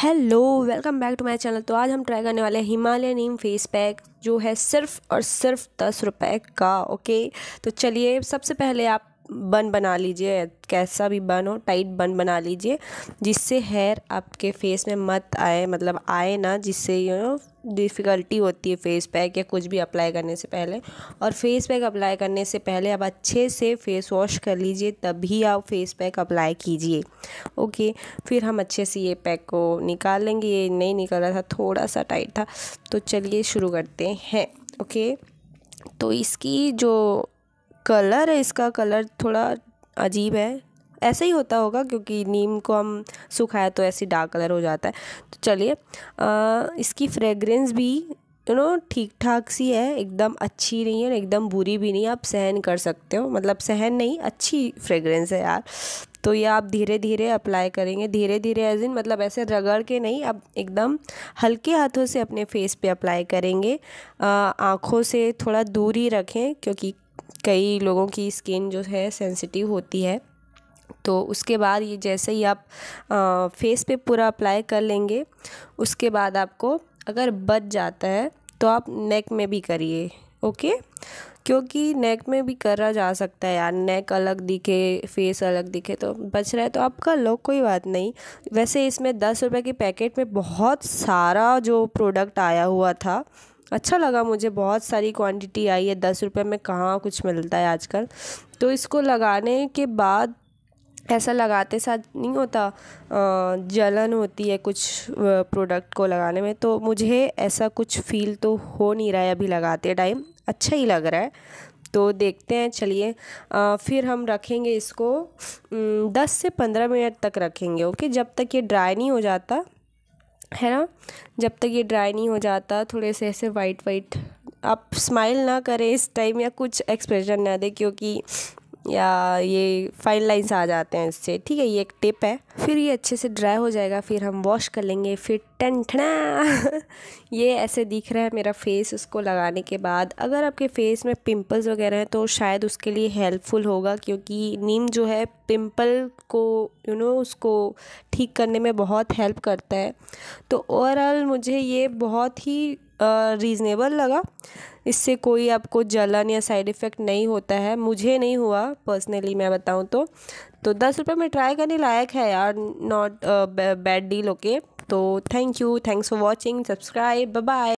Hello welcome back to my channel तो आज हम ट्राई करने वाले हैं हिमालय नीम फेस पैक जो है सिर्फ और सिर्फ दस रुपए का ओके तो चलिए सबसे पहले आप बन बना लीजिए कैसा भी बन हो टाइट बन बना लीजिए जिससे हेयर आपके फेस में मत आए मतलब आए ना जिससे यू नो डिफ़िकल्टी होती है फेस पैक या कुछ भी अप्लाई करने से पहले और फेस पैक अप्लाई करने से पहले आप अच्छे से फेस वॉश कर लीजिए तभी आप फेस पैक अप्लाई कीजिए ओके फिर हम अच्छे से ये पैक को निकाल लेंगे ये नहीं निकल रहा था थोड़ा सा टाइट था तो चलिए शुरू करते हैं ओके तो इसकी जो कलर है इसका कलर थोड़ा अजीब है ऐसे ही होता होगा क्योंकि नीम को हम सुखाए तो ऐसे डार्क कलर हो जाता है तो चलिए इसकी फ्रेगरेंस भी यू नो ठीक ठाक सी है एकदम अच्छी नहीं है एकदम बुरी भी नहीं आप सहन कर सकते हो मतलब सहन नहीं अच्छी फ्रेगरेंस है यार तो ये आप धीरे धीरे अप्लाई करेंगे धीरे धीरे एज इन मतलब ऐसे रगड़ के नहीं अब एकदम हल्के हाथों से अपने फेस पे अप्लाई करेंगे आँखों से थोड़ा दूरी रखें क्योंकि कई लोगों की स्किन जो है सेंसिटिव होती है तो उसके बाद ये जैसे ही आप आ, फेस पे पूरा अप्लाई कर लेंगे उसके बाद आपको अगर बच जाता है तो आप नेक में भी करिए ओके क्योंकि नेक में भी करा जा सकता है यार नेक अलग दिखे फेस अलग दिखे तो बच रहा है तो आपका कर कोई बात नहीं वैसे इसमें दस रुपये के पैकेट में बहुत सारा जो प्रोडक्ट आया हुआ था अच्छा लगा मुझे बहुत सारी क्वांटिटी आई है दस रुपये में कहाँ कुछ मिलता है आजकल तो इसको लगाने के बाद ऐसा लगाते साथ नहीं होता जलन होती है कुछ प्रोडक्ट को लगाने में तो मुझे ऐसा कुछ फील तो हो नहीं रहा है अभी लगाते टाइम अच्छा ही लग रहा है तो देखते हैं चलिए फिर हम रखेंगे इसको दस से पंद्रह मिनट तक रखेंगे ओके जब तक ये ड्राई नहीं हो जाता है ना जब तक ये ड्राई नहीं हो जाता थोड़े से ऐसे वाइट वाइट आप स्माइल ना करें इस टाइम या कुछ एक्सप्रेशन ना दें क्योंकि तो। या ये फाइन लाइन्स आ जाते हैं इससे ठीक है ये एक टिप है फिर ये अच्छे से ड्राई हो जाएगा फिर हम वॉश कर लेंगे फिर टनठना ये ऐसे दिख रहा है मेरा फेस उसको लगाने के बाद अगर आपके फेस में पिंपल्स वगैरह हैं तो शायद उसके लिए हेल्पफुल होगा क्योंकि नीम जो है पिंपल को यू you नो know, उसको ठीक करने में बहुत हेल्प करता है तो ओवरऑल मुझे ये बहुत ही रीज़नेबल लगा इससे कोई आपको जलन या साइड इफ़ेक्ट नहीं होता है मुझे नहीं हुआ पर्सनली मैं बताऊँ तो तो दस रुपये में ट्राई करने लायक है यार नॉट बैड डील ओके तो thank you thanks for watching subscribe bye